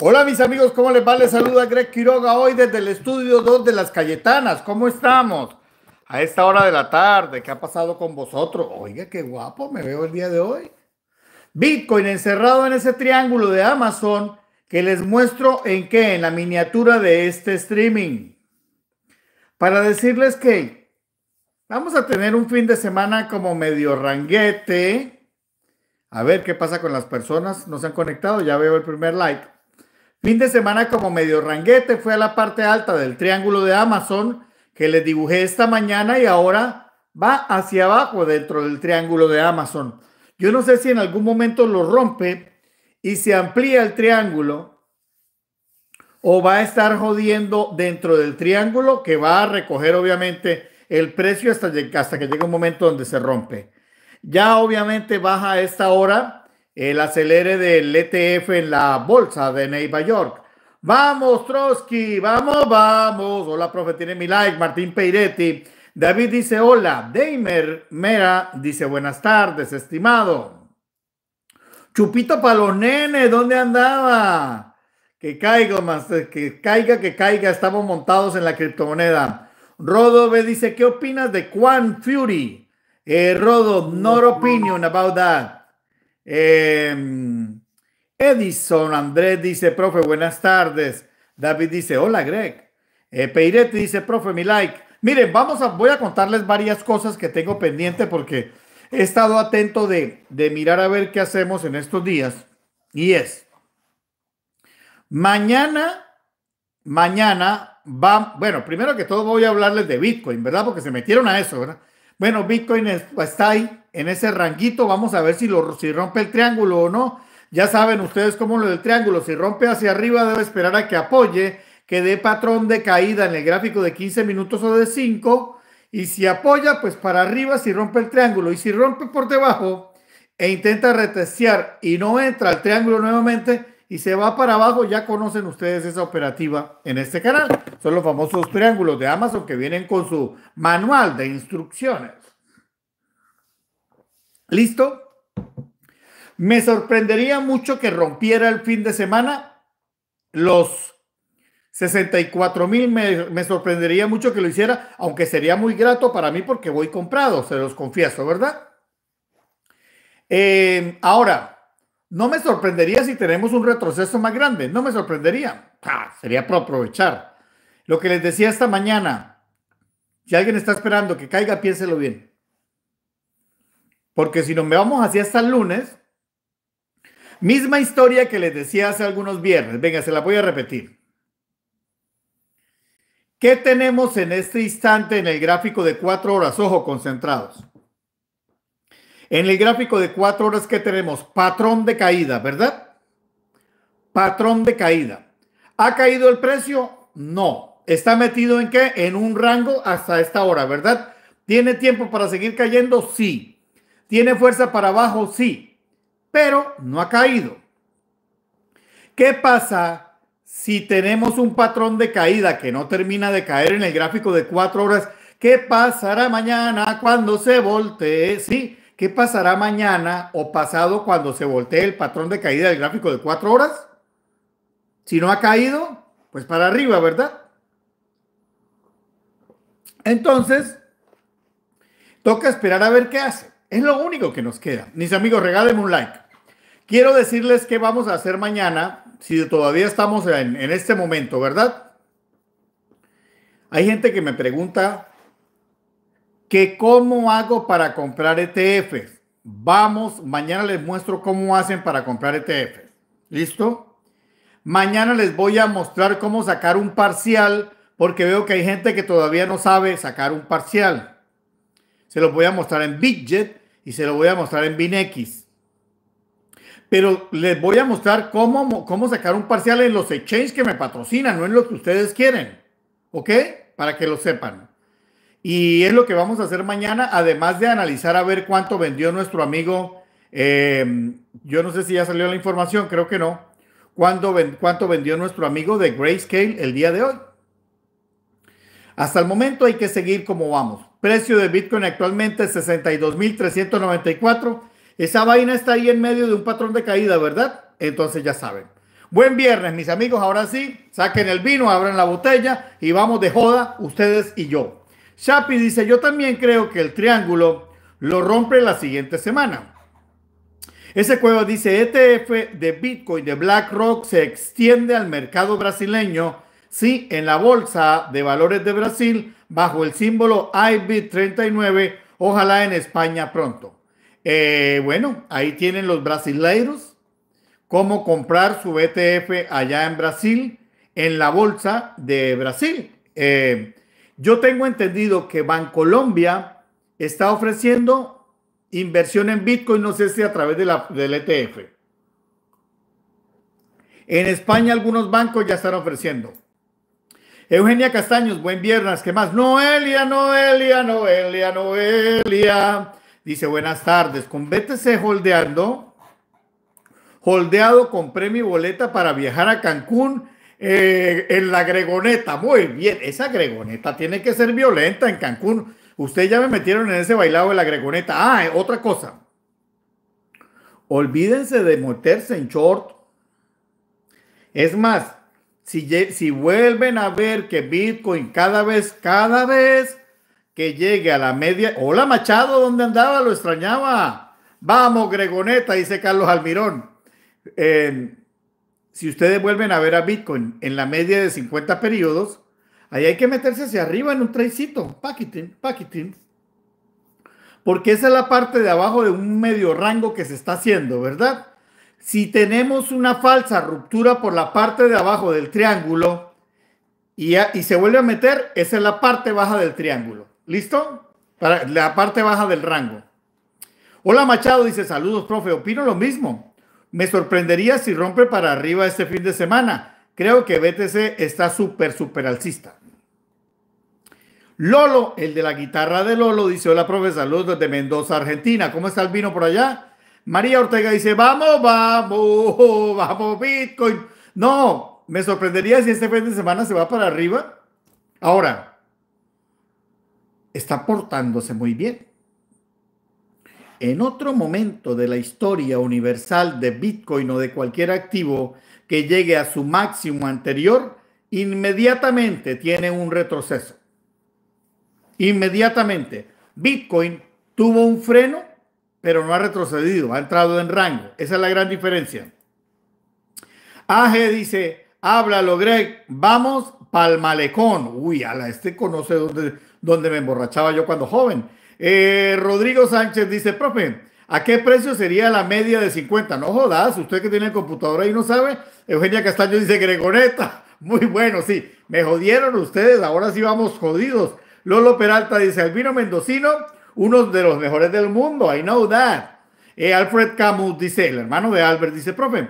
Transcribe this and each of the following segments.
Hola mis amigos, ¿cómo les va? Les saluda Greg Quiroga hoy desde el estudio 2 de Las Cayetanas. ¿Cómo estamos? A esta hora de la tarde, ¿qué ha pasado con vosotros? Oiga, qué guapo me veo el día de hoy. Bitcoin encerrado en ese triángulo de Amazon que les muestro en qué, en la miniatura de este streaming. Para decirles que vamos a tener un fin de semana como medio ranguete. A ver qué pasa con las personas. No se han conectado, ya veo el primer like. Fin de semana como medio ranguete, fue a la parte alta del triángulo de Amazon que les dibujé esta mañana y ahora va hacia abajo dentro del triángulo de Amazon. Yo no sé si en algún momento lo rompe y se amplía el triángulo o va a estar jodiendo dentro del triángulo que va a recoger obviamente el precio hasta, hasta que llegue un momento donde se rompe. Ya obviamente baja a esta hora el acelere del ETF en la bolsa de Nueva York. Vamos, Trotsky, vamos, vamos. Hola, profe, tiene mi like. Martín Peiretti. David dice hola. Daimer Mera dice buenas tardes, estimado. Chupito para los ¿dónde andaba? Que caiga, que caiga, que caiga. Estamos montados en la criptomoneda. Rodo dice, ¿qué opinas de Quan Fury? Eh, Rodo, no opinion about that. Em, Edison Andrés dice, profe, buenas tardes. David dice, hola Greg. Eh, dice, profe, mi like. Miren, vamos a, voy a contarles varias cosas que tengo pendiente porque he estado atento de, de mirar a ver qué hacemos en estos días. Y es, mañana, mañana va, bueno, primero que todo voy a hablarles de Bitcoin, ¿verdad? Porque se metieron a eso, ¿verdad? Bueno, Bitcoin está ahí, en ese ranguito. Vamos a ver si, lo, si rompe el triángulo o no. Ya saben ustedes cómo lo del triángulo. Si rompe hacia arriba, debe esperar a que apoye, que dé patrón de caída en el gráfico de 15 minutos o de 5. Y si apoya, pues para arriba, si rompe el triángulo. Y si rompe por debajo e intenta retestear y no entra al triángulo nuevamente y se va para abajo, ya conocen ustedes esa operativa en este canal. Son los famosos triángulos de Amazon que vienen con su manual de instrucciones. ¿Listo? Me sorprendería mucho que rompiera el fin de semana los 64 mil. Me, sorprendería mucho que lo hiciera, aunque sería muy grato para mí porque voy comprado, se los confieso, ¿verdad? Em, ahora, no me sorprendería si tenemos un retroceso más grande, no me sorprendería. Ah, sería para aprovechar. Lo que les decía esta mañana, si alguien está esperando que caiga, piénselo bien. Porque si nos vamos hacia hasta el lunes, misma historia que les decía hace algunos viernes. Venga, se la voy a repetir. ¿Qué tenemos en este instante en el gráfico de cuatro horas? Ojo, concentrados. En el gráfico de cuatro horas, ¿qué tenemos? Patrón de caída, ¿verdad? Patrón de caída. ¿Ha caído el precio? No. ¿Está metido en qué? En un rango hasta esta hora, ¿verdad? ¿Tiene tiempo para seguir cayendo? Sí. ¿Tiene fuerza para abajo? Sí, pero no ha caído. ¿Qué pasa si tenemos un patrón de caída que no termina de caer en el gráfico de cuatro horas? ¿Qué pasará mañana cuando se voltee? Sí, ¿qué pasará mañana o pasado cuando se voltee el patrón de caída del gráfico de cuatro horas? Si no ha caído, pues para arriba, ¿verdad? Entonces, toca esperar a ver qué hace. Es lo único que nos queda. Mis amigos, regálenme un like. Quiero decirles qué vamos a hacer mañana, si todavía estamos en, este momento, ¿verdad? Hay gente que me pregunta que cómo hago para comprar ETFs. Vamos, mañana les muestro cómo hacen para comprar ETFs. ¿Listo? Mañana les voy a mostrar cómo sacar un parcial, porque veo que hay gente que todavía no sabe sacar un parcial. Se los voy a mostrar en budget y se lo voy a mostrar en BinX. Pero les voy a mostrar cómo, cómo sacar un parcial en los exchanges que me patrocinan, no en lo que ustedes quieren. ¿Ok? Para que lo sepan. Y es lo que vamos a hacer mañana, además de analizar a ver cuánto vendió nuestro amigo. Em, yo no sé si ya salió la información, creo que no. cuánto vendió nuestro amigo de Grayscale el día de hoy? Hasta el momento hay que seguir como vamos precio de Bitcoin actualmente es 62.394. Esa vaina está ahí en medio de un patrón de caída, ¿verdad? Entonces ya saben. Buen viernes, mis amigos. Ahora sí, saquen el vino, abran la botella y vamos de joda ustedes y yo. Shapi dice, yo también creo que el triángulo lo rompe la siguiente semana. Ese cueva dice, ETF de Bitcoin de BlackRock se extiende al mercado brasileño. Sí, en la bolsa de valores de Brasil bajo el símbolo IB39, ojalá en España pronto. Eh, bueno, ahí tienen los brasileiros, cómo comprar su ETF allá en Brasil, en la bolsa de Brasil. Eh, yo tengo entendido que Bancolombia está ofreciendo inversión en Bitcoin, no sé si a través de la, del ETF. En España algunos bancos ya están ofreciendo. Eugenia Castaños, buen viernes. ¿Qué más? Noelia, Noelia, Noelia, Noelia. Dice, buenas tardes. Con BTC holdeando, holdeado, compré mi boleta para viajar a Cancún eh, en la Gregoneta. Muy bien, esa Gregoneta tiene que ser violenta en Cancún. Ustedes ya me metieron en ese bailado de la Gregoneta. Ah, eh, otra cosa. Olvídense de meterse en short. Es más, si, vuelven a ver que Bitcoin cada vez, cada vez que llegue a la media. Hola Machado, ¿dónde andaba? Lo extrañaba. Vamos, Gregoneta, dice Carlos Almirón. si ustedes vuelven a ver a Bitcoin en la media de 50 periodos, ahí hay que meterse hacia arriba en un traicito. paquitín, paquitín. Porque esa es la parte de abajo de un medio rango que se está haciendo, ¿verdad? Si tenemos una falsa ruptura por la parte de abajo del triángulo y, se vuelve a meter, esa es la parte baja del triángulo. ¿Listo? Para la parte baja del rango. Hola Machado dice, saludos, profe, opino lo mismo. Me sorprendería si rompe para arriba este fin de semana. Creo que BTC está súper, súper alcista. Lolo, el de la guitarra de Lolo, dice, hola, profe, saludos desde Mendoza, Argentina. ¿Cómo está el vino por allá? María Ortega dice, vamos, vamos, vamos, Bitcoin. No, me sorprendería si este fin de semana se va para arriba. Ahora, está portándose muy bien. En otro momento de la historia universal de Bitcoin o de cualquier activo que llegue a su máximo anterior, inmediatamente tiene un retroceso. Inmediatamente. Bitcoin tuvo un freno pero no ha retrocedido, ha entrado en rango. Esa es la gran diferencia. Aje dice, háblalo Greg, vamos pa'l malecón. Uy, la este conoce dónde, me emborrachaba yo cuando joven. Eh, Rodrigo Sánchez dice, profe, ¿a qué precio sería la media de 50? No jodas, usted que tiene el computador ahí no sabe. Eugenia Castaño dice, Gregoneta, muy bueno, sí. Me jodieron ustedes, ahora sí vamos jodidos. Lolo Peralta dice, vino Mendocino uno de los mejores del mundo, I know that. Eh, Alfred Camus dice, el hermano de Albert dice, profe,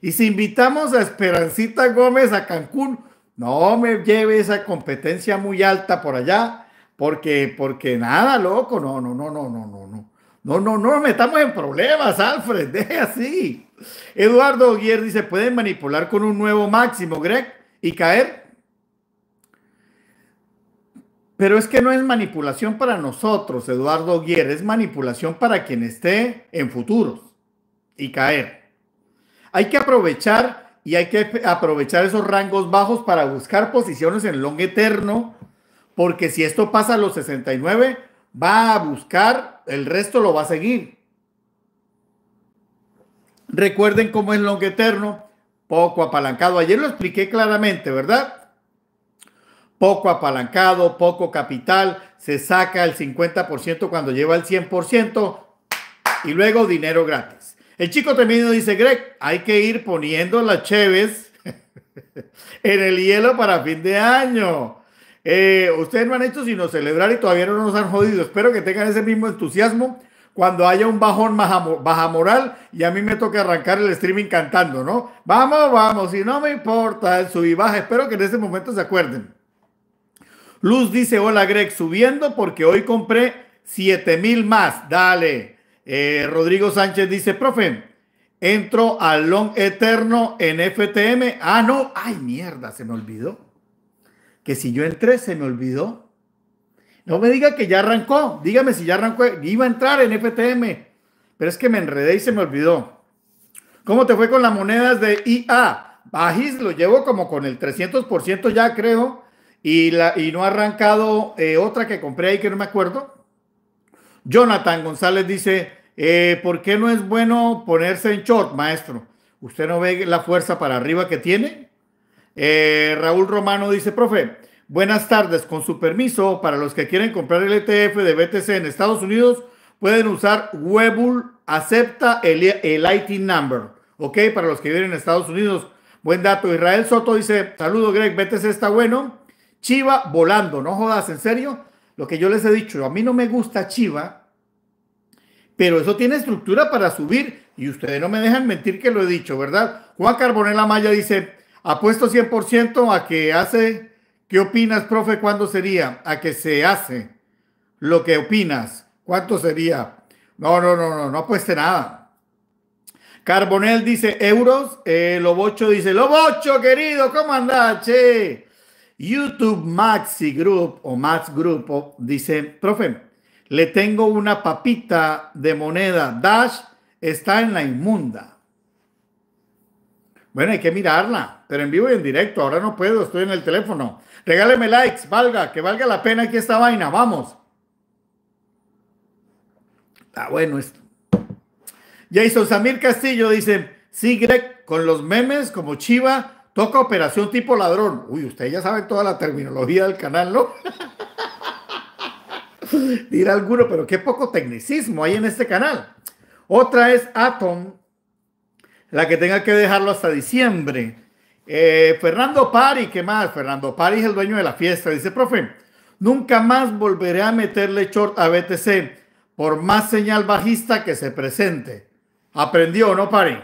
y si invitamos a Esperancita Gómez a Cancún, no me lleve esa competencia muy alta por allá, porque, porque nada, loco, no, no, no, no, no, no, no. No, no, no nos metamos en problemas, Alfred, deje así. Eduardo Guier dice, pueden manipular con un nuevo máximo, Greg, y caer pero es que no es manipulación para nosotros, Eduardo Guerra, es manipulación para quien esté en futuros y caer. Hay que aprovechar y hay que aprovechar esos rangos bajos para buscar posiciones en long eterno, porque si esto pasa a los 69, va a buscar, el resto lo va a seguir. Recuerden cómo es long eterno, poco apalancado. Ayer lo expliqué claramente, ¿verdad? poco apalancado, poco capital, se saca el 50% cuando lleva el 100% y luego dinero gratis. El chico tremendo dice, Greg, hay que ir poniendo las cheves en el hielo para fin de año. Eh, ustedes no han hecho sino celebrar y todavía no nos han jodido. Espero que tengan ese mismo entusiasmo cuando haya un bajón baja moral y a mí me toca arrancar el streaming cantando, ¿no? Vamos, vamos, si no me importa el sub y baja. Espero que en ese momento se acuerden. Luz dice, hola Greg, subiendo porque hoy compré 7 mil más. Dale. Eh, Rodrigo Sánchez dice, profe, entro al long eterno en FTM. Ah, no. Ay, mierda, se me olvidó. Que si yo entré, se me olvidó. No me diga que ya arrancó. Dígame si ya arrancó. Iba a entrar en FTM. Pero es que me enredé y se me olvidó. ¿Cómo te fue con las monedas de IA? Bajis lo llevo como con el 300% ya, creo. Y, no ha arrancado eh, otra que compré ahí que no me acuerdo. Jonathan González dice, eh, ¿por qué no es bueno ponerse en short, maestro? ¿Usted no ve la fuerza para arriba que tiene? Eh, Raúl Romano dice, profe, buenas tardes, con su permiso, para los que quieren comprar el ETF de BTC en Estados Unidos, pueden usar Webull, acepta el, IT number, ¿ok? Para los que viven en Estados Unidos. Buen dato. Israel Soto dice, saludo Greg, BTC está bueno. Chiva volando, no jodas, en serio. Lo que yo les he dicho, a mí no me gusta Chiva, pero eso tiene estructura para subir y ustedes no me dejan mentir que lo he dicho, ¿verdad? Juan carbonel Amaya dice, apuesto 100% a que hace, ¿qué opinas, profe? ¿Cuándo sería? A que se hace lo que opinas. ¿Cuánto sería? No, no, no, no, no apueste nada. Carbonel dice euros, eh, Lobocho dice, Lobocho querido, ¿cómo andás, che? YouTube Maxi Group o Max Grupo dice, profe, le tengo una papita de moneda Dash, está en la inmunda. Bueno, hay que mirarla, pero en vivo y en directo, ahora no puedo, estoy en el teléfono. Regáleme likes, valga, que valga la pena aquí esta vaina, vamos. Está bueno esto. Jason Samir Castillo dice, sí, Greg, con los memes como Chiva, Toca operación tipo ladrón. Uy, ustedes ya saben toda la terminología del canal, ¿no? Dirá alguno, pero qué poco tecnicismo hay en este canal. Otra es Atom, la que tenga que dejarlo hasta diciembre. Eh, Fernando Pari, ¿qué más? Fernando Pari es el dueño de la fiesta. Dice, profe, nunca más volveré a meterle short a BTC por más señal bajista que se presente. Aprendió, ¿no, Pari?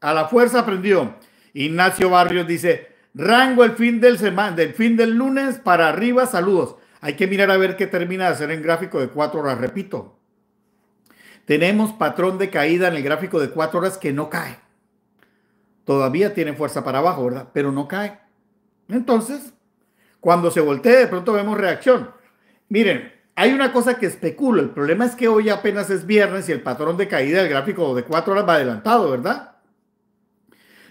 A la fuerza aprendió. Ignacio Barrios dice, rango el fin del semana, del fin del lunes para arriba, saludos. Hay que mirar a ver qué termina de hacer en gráfico de cuatro horas, repito. Tenemos patrón de caída en el gráfico de cuatro horas que no cae. Todavía tiene fuerza para abajo, ¿verdad? Pero no cae. Entonces, cuando se voltee, de pronto vemos reacción. Miren, hay una cosa que especulo. El problema es que hoy apenas es viernes y el patrón de caída del gráfico de cuatro horas va adelantado, ¿verdad?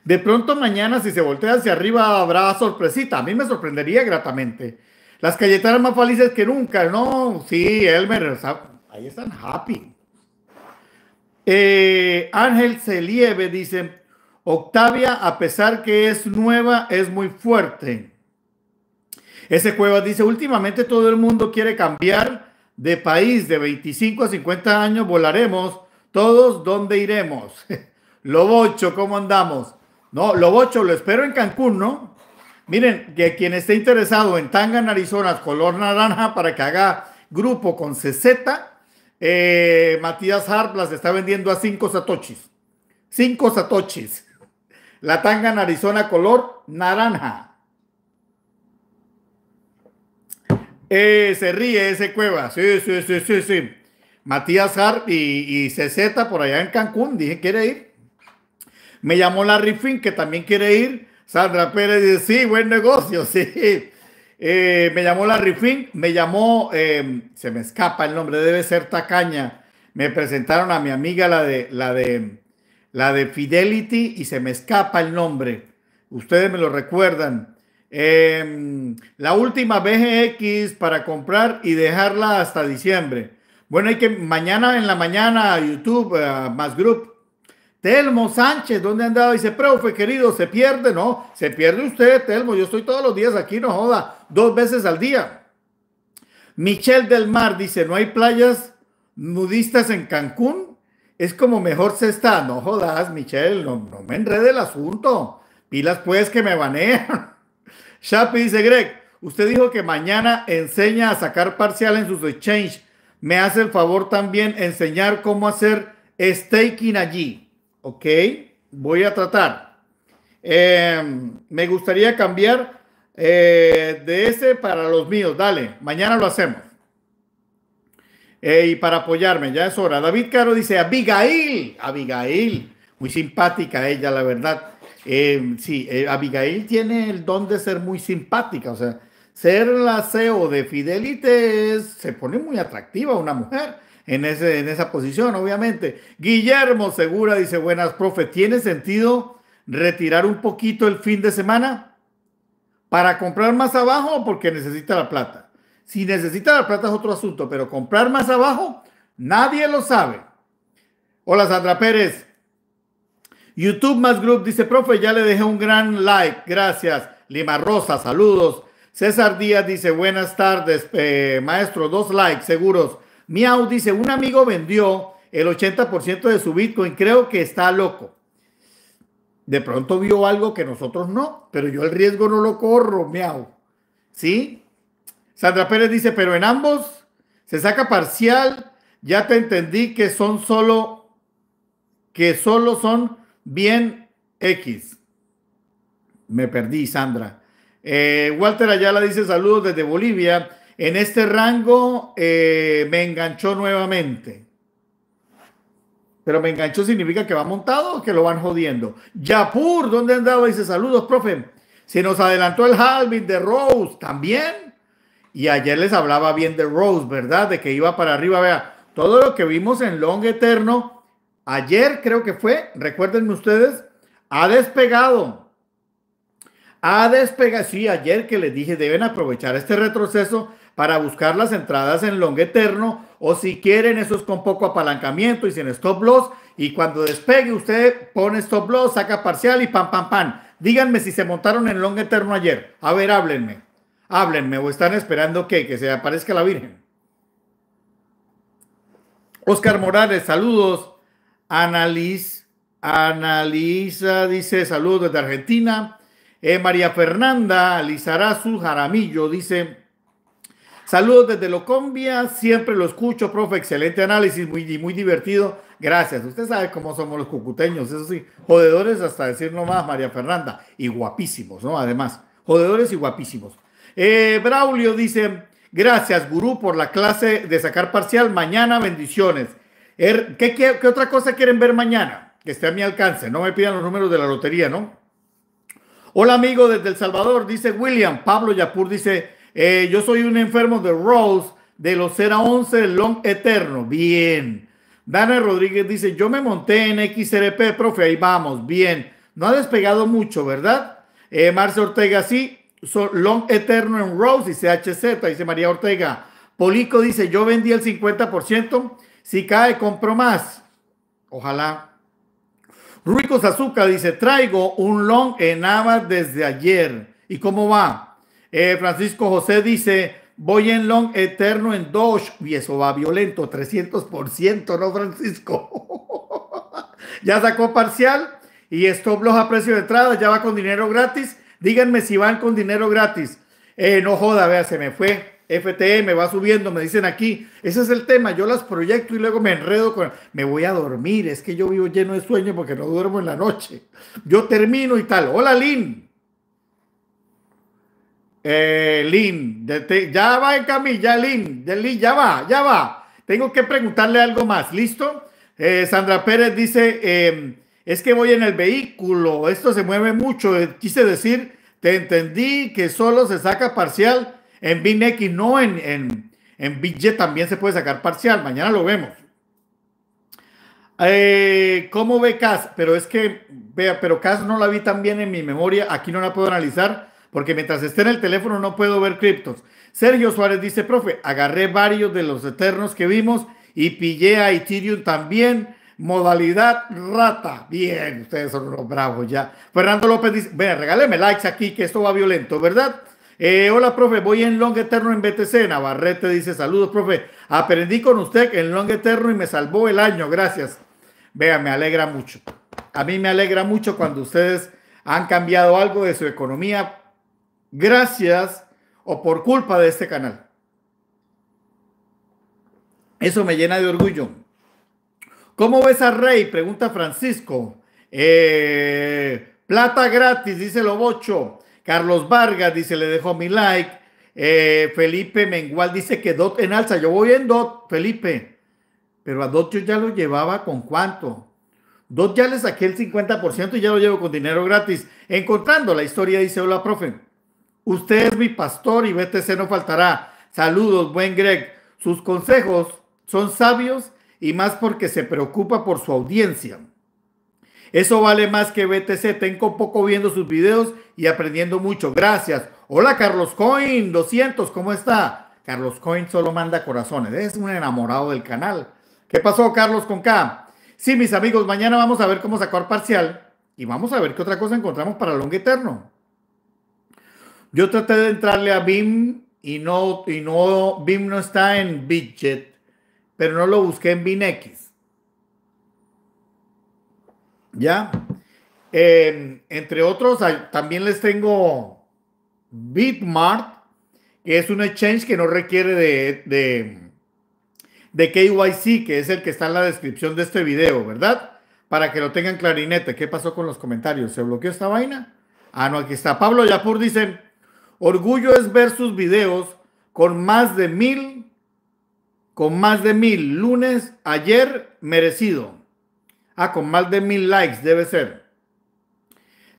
De pronto mañana, si se voltea hacia arriba, habrá sorpresita. A mí me sorprendería gratamente. Las cayetanas más felices que nunca, ¿no? Sí, Elmer, ahí están happy. Eh, Ángel Celieve dice, Octavia, a pesar que es nueva, es muy fuerte. Ese Cuevas dice, últimamente todo el mundo quiere cambiar de país, de 25 a 50 años volaremos, todos, ¿dónde iremos? Lobocho, ¿cómo andamos? No, ocho lo espero en Cancún, ¿no? Miren, que quien esté interesado en tanga Arizona, color naranja, para que haga grupo con CZ, eh, Matías Harp las está vendiendo a cinco satoshis. cinco satoshis. La tanga Arizona color naranja. Eh, se ríe ese cueva. Sí, sí, sí, sí, sí. Matías Harp y, y CZ por allá en Cancún. Dije, ¿quiere ir? Me llamó Larry Finn, que también quiere ir. Sandra Pérez dice, sí, buen negocio, sí. Eh, me llamó Larry Finn, me llamó, em, se me escapa el nombre, debe ser Tacaña. Me presentaron a mi amiga, la de, la de, la de Fidelity, y se me escapa el nombre. Ustedes me lo recuerdan. Em, la última BGX para comprar y dejarla hasta diciembre. Bueno, hay que mañana en la mañana a YouTube, a Más Group, Telmo Sánchez, ¿dónde andaba? Dice, profe, querido, se pierde, ¿no? Se pierde usted, Telmo. Yo estoy todos los días aquí, no joda, dos veces al día. Michelle del Mar dice, ¿no hay playas nudistas en Cancún? Es como mejor se está. No jodas, Michelle, no, me enrede el asunto. Pilas pues que me banean. Shapi dice, Greg, usted dijo que mañana enseña a sacar parcial en sus exchange. Me hace el favor también enseñar cómo hacer staking allí. Ok, voy a tratar. Em, me gustaría cambiar eh, de ese para los míos. Dale, mañana lo hacemos. y para apoyarme, ya es hora. David Caro dice, Abigail, Abigail, muy simpática ella, la verdad. Em, sí, eh, Abigail tiene el don de ser muy simpática, o sea, ser la CEO de Fidelites se pone muy atractiva una mujer en, ese, en esa posición, obviamente. Guillermo Segura dice, buenas, profe, ¿tiene sentido retirar un poquito el fin de semana para comprar más abajo porque necesita la plata? Si necesita la plata es otro asunto, pero comprar más abajo, nadie lo sabe. Hola Sandra Pérez. YouTube más Group dice, profe, ya le dejé un gran like. Gracias. Lima Rosa, saludos. César Díaz dice, buenas tardes, eh, maestro, dos likes seguros. Miau dice, un amigo vendió el 80% de su Bitcoin, creo que está loco. De pronto vio algo que nosotros no, pero yo el riesgo no lo corro, miau. ¿Sí? Sandra Pérez dice, pero en ambos se saca parcial, ya te entendí que son solo, que solo son bien X. Me perdí, Sandra. Eh, Walter Ayala dice saludos desde Bolivia. En este rango eh, me enganchó nuevamente. Pero me enganchó significa que va montado o que lo van jodiendo. Yapur, ¿dónde andaba? Dice saludos, profe. Se nos adelantó el halving de Rose también. Y ayer les hablaba bien de Rose, ¿verdad? De que iba para arriba. Vea, todo lo que vimos en Long Eterno, ayer creo que fue, recuerden ustedes, ha despegado. Ha despegado. Sí, ayer que les dije, deben aprovechar este retroceso para buscar las entradas en long eterno o si quieren eso es con poco apalancamiento y sin stop loss y cuando despegue usted pone stop loss, saca parcial y pam, pam, pam. Díganme si se montaron en long eterno ayer. A ver, háblenme. Háblenme o están esperando que, que se aparezca la Virgen. Oscar Morales, saludos. Analiz, analiza, dice saludos desde Argentina. Eh, María Fernanda Lizarazu Jaramillo dice Saludos desde Locombia, siempre lo escucho, profe, excelente análisis, muy, muy divertido. Gracias. Usted sabe cómo somos los cucuteños, eso sí, jodedores hasta decir nomás, María Fernanda, y guapísimos, ¿no? Además, jodedores y guapísimos. Eh, Braulio dice, gracias, gurú, por la clase de sacar parcial. Mañana, bendiciones. Er, qué otra cosa quieren ver mañana? Que esté a mi alcance, no me pidan los números de la lotería, ¿no? Hola amigo desde El Salvador, dice William. Pablo Yapur dice, eh, yo soy un enfermo de Rose, de los 0 a 11, long eterno. Bien. Dana Rodríguez dice, yo me monté en XRP, profe, ahí vamos, bien. No ha despegado mucho, ¿verdad? Eh, Marce Ortega, sí, long eterno en Rose y CHZ, dice María Ortega. Polico dice, yo vendí el 50%, si cae compro más. Ojalá. Ruicos Azúcar dice, traigo un long en Ava desde ayer. ¿Y cómo va? Eh, Francisco José dice, voy en long eterno en Doge. Y eso va violento, 300%, ¿no, Francisco? ya sacó parcial y stop los a precio de entrada, ya va con dinero gratis. Díganme si van con dinero gratis. Eh, no joda, vea, se me fue. FTM va subiendo, me dicen aquí, ese es el tema, yo las proyecto y luego me enredo con, me voy a dormir, es que yo vivo lleno de sueño porque no duermo en la noche. Yo termino y tal. Hola, Lynn. Eh, Lin, ya va en ya Lin, Lin, ya va, ya va. Tengo que preguntarle algo más, ¿listo? Eh, Sandra Pérez dice, em, es que voy en el vehículo, esto se mueve mucho, eh, quise decir, te entendí que solo se saca parcial en BINX, no en, en, también se puede sacar parcial, mañana lo vemos. Eh, ¿Cómo ve Cas? Pero es que, vea, pero Cas no la vi tan bien en mi memoria, aquí no la puedo analizar porque mientras esté en el teléfono no puedo ver criptos. Sergio Suárez dice, profe, agarré varios de los eternos que vimos y pillé a Ethereum también. Modalidad rata. Bien, ustedes son unos bravos ya. Fernando López dice, ven, regáleme likes aquí que esto va violento, ¿verdad? Eh, hola, profe, voy en Long Eterno en BTC. Navarrete dice, saludos, profe. Aprendí con usted en Long Eterno y me salvó el año, gracias. Vea, me alegra mucho. A mí me alegra mucho cuando ustedes han cambiado algo de su economía gracias o por culpa de este canal. Eso me llena de orgullo. ¿Cómo ves a Rey? Pregunta Francisco. Eh, plata gratis, dice Lobocho. Carlos Vargas dice, le dejo mi like. Eh, Felipe Mengual dice que DOT en alza. Yo voy en DOT, Felipe. Pero a DOT yo ya lo llevaba con cuánto. DOT ya le saqué el 50% y ya lo llevo con dinero gratis. Encontrando la historia, dice, hola, profe. Usted es mi pastor y BTC no faltará. Saludos, buen Greg. Sus consejos son sabios y más porque se preocupa por su audiencia. Eso vale más que BTC. Tengo poco viendo sus videos y aprendiendo mucho. Gracias. Hola, Carlos Coin 200, ¿cómo está? Carlos Coin solo manda corazones. Es un enamorado del canal. ¿Qué pasó, Carlos, con K? Sí, mis amigos, mañana vamos a ver cómo sacar parcial y vamos a ver qué otra cosa encontramos para Long Eterno. Yo traté de entrarle a BIM y no, y no, BIM no está en Bitjet, pero no lo busqué en BIMX. ¿Ya? Em, entre otros, también les tengo Bitmart, que es un exchange que no requiere de, de, de KYC, que es el que está en la descripción de este video, ¿verdad? Para que lo tengan clarinete. ¿Qué pasó con los comentarios? ¿Se bloqueó esta vaina? Ah, no, aquí está. Pablo Yapur dice, Orgullo es ver sus videos con más de mil, con más de mil lunes, ayer merecido. Ah, con más de mil likes debe ser.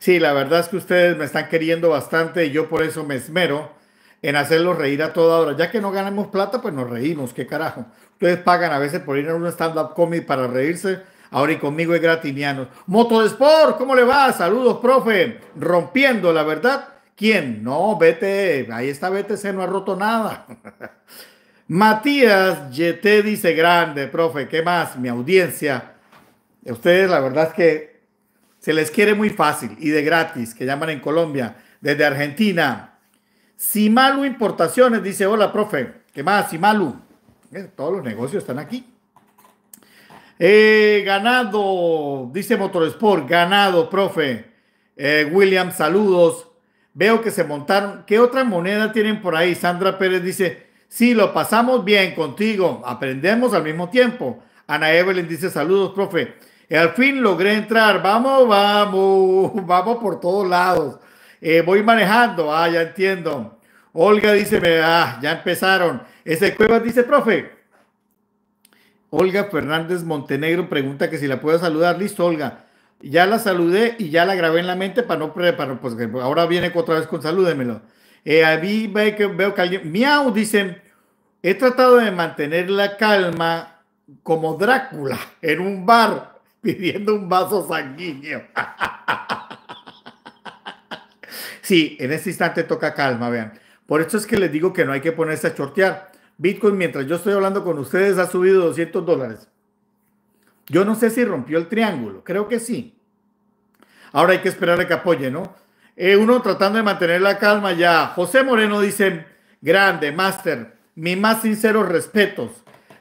Sí, la verdad es que ustedes me están queriendo bastante y yo por eso me esmero en hacerlos reír a toda hora. Ya que no ganamos plata, pues nos reímos, qué carajo. Ustedes pagan a veces por ir a un stand-up comedy para reírse. Ahora y conmigo es gratiniano. sport, ¿cómo le va? Saludos, profe. Rompiendo, la verdad ¿Quién? No, vete, ahí está BTC, no ha roto nada. Matías Yete dice grande, profe, ¿qué más? Mi audiencia. Ustedes, la verdad es que se les quiere muy fácil y de gratis, que llaman en Colombia, desde Argentina. Simalu Importaciones dice, hola, profe, ¿qué más? Simalu. Eh, todos los negocios están aquí. Eh, ganado, dice Motorsport, ganado, profe. Eh, William, saludos. Veo que se montaron. ¿Qué otra moneda tienen por ahí? Sandra Pérez dice, sí, lo pasamos bien contigo, aprendemos al mismo tiempo. Ana Evelyn dice, saludos, profe. Al fin logré entrar. Vamos, vamos, vamos por todos lados. Eh, voy manejando. Ah, ya entiendo. Olga dice, ah, ya empezaron. Ese cueva dice, profe. Olga Fernández Montenegro pregunta que si la puedo saludar. Listo, Olga ya la saludé y ya la grabé en la mente para no preparar, pues ahora viene otra vez con salúdemelo. Eh, a mí veo que alguien, miau, dicen, he tratado de mantener la calma como Drácula en un bar pidiendo un vaso sanguíneo. sí, en este instante toca calma, vean. Por eso es que les digo que no hay que ponerse a chortear. Bitcoin, mientras yo estoy hablando con ustedes, ha subido 200 dólares. Yo no sé si rompió el triángulo, creo que sí. Ahora hay que esperar a que apoye, ¿no? Eh, uno tratando de mantener la calma ya. José Moreno dice, grande, máster, mis más sinceros respetos.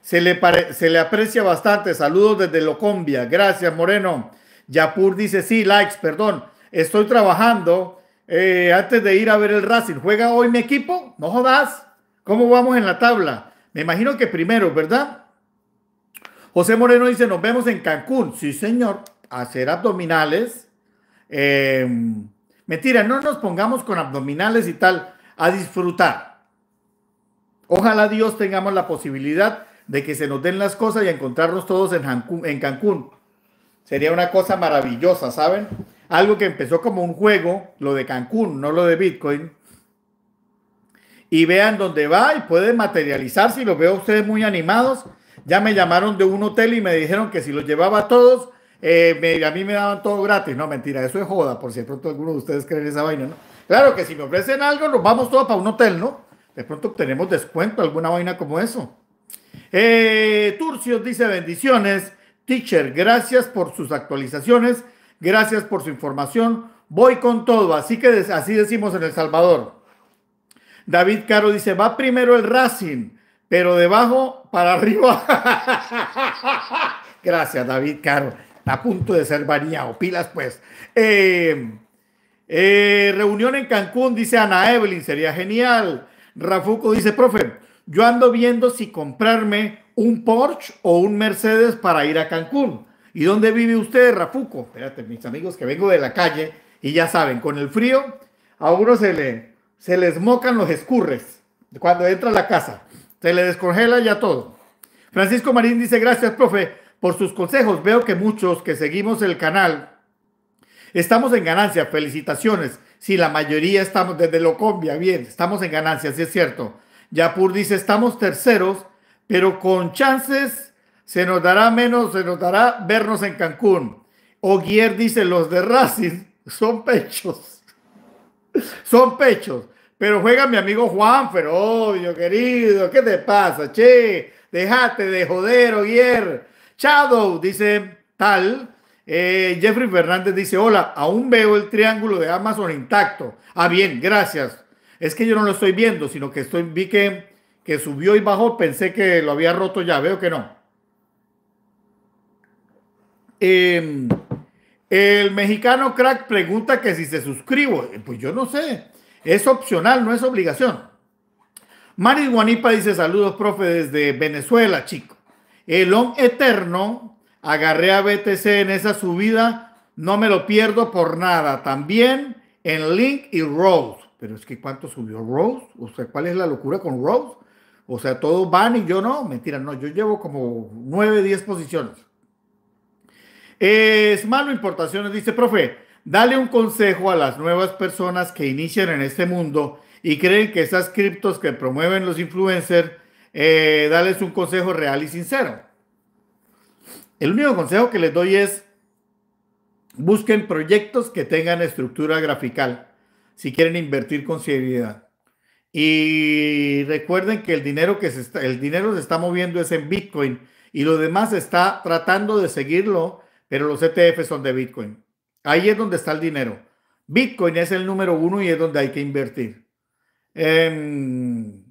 Se le, se le aprecia bastante. Saludos desde Locombia. Gracias, Moreno. Yapur dice, sí, likes, perdón. Estoy trabajando eh, antes de ir a ver el Racing. ¿Juega hoy mi equipo? No jodas. ¿Cómo vamos en la tabla? Me imagino que primero, ¿verdad? José Moreno dice, nos vemos en Cancún. Sí, señor. Hacer abdominales Em, mentira, no nos pongamos con abdominales y tal, a disfrutar. Ojalá Dios tengamos la posibilidad de que se nos den las cosas y encontrarnos todos en, Cancún, en Cancún. Sería una cosa maravillosa, ¿saben? Algo que empezó como un juego, lo de Cancún, no lo de Bitcoin. Y vean dónde va y puede materializarse. Y los veo a ustedes muy animados. Ya me llamaron de un hotel y me dijeron que si los llevaba a todos, eh, a mí me daban todo gratis. No, mentira, eso es joda, por si de pronto alguno de ustedes creen esa vaina, ¿no? Claro que si me ofrecen algo, nos vamos todos para un hotel, ¿no? De pronto obtenemos descuento, alguna vaina como eso. Eh, Turcios dice bendiciones. Teacher, gracias por sus actualizaciones. Gracias por su información. Voy con todo. Así que así decimos en El Salvador. David Caro dice, va primero el Racing, pero debajo para arriba. gracias, David Caro a punto de ser bañado. Pilas, pues. Eh, eh, reunión en Cancún, dice Ana Evelyn, sería genial. Rafuco dice, profe, yo ando viendo si comprarme un Porsche o un Mercedes para ir a Cancún. ¿Y dónde vive usted, Rafuco? Espérate, mis amigos, que vengo de la calle y ya saben, con el frío a uno se le se les mocan los escurres cuando entra a la casa. Se le descongela ya todo. Francisco Marín dice, gracias, profe. Por sus consejos veo que muchos que seguimos el canal estamos en ganancia. Felicitaciones. Si la mayoría estamos desde Locombia. Bien, estamos en ganancia, sí es cierto. Yapur dice, estamos terceros, pero con chances se nos dará menos, se nos dará vernos en Cancún. Oguier dice, los de Racing son pechos. son pechos. Pero juega mi amigo pero obvio, querido. ¿Qué te pasa, che? Dejate de joder, Oguier. Shadow, dice tal. Eh, Jeffrey Fernández dice, hola, aún veo el triángulo de Amazon intacto. Ah, bien, gracias. Es que yo no lo estoy viendo, sino que estoy, vi que, que subió y bajó, pensé que lo había roto ya, veo que no. Em, el mexicano crack pregunta que si se suscribo. Eh, pues yo no sé. Es opcional, no es obligación. Maris Guanipa dice saludos, profe, desde Venezuela, chico. El eterno, agarré a BTC en esa subida, no me lo pierdo por nada. También en Link y Rose. Pero es que ¿cuánto subió Rose? O sea, ¿cuál es la locura con Rose? O sea, todos van y yo no. Mentira, no, yo llevo como 9, 10 posiciones. Es malo importaciones, dice, profe, dale un consejo a las nuevas personas que inician en este mundo y creen que esas criptos que promueven los influencers eh, darles un consejo real y sincero. El único consejo que les doy es busquen proyectos que tengan estructura grafical si quieren invertir con seriedad. Y recuerden que el dinero que se está, el dinero se está moviendo es en Bitcoin y lo demás está tratando de seguirlo, pero los ETF son de Bitcoin. Ahí es donde está el dinero. Bitcoin es el número uno y es donde hay que invertir. Em,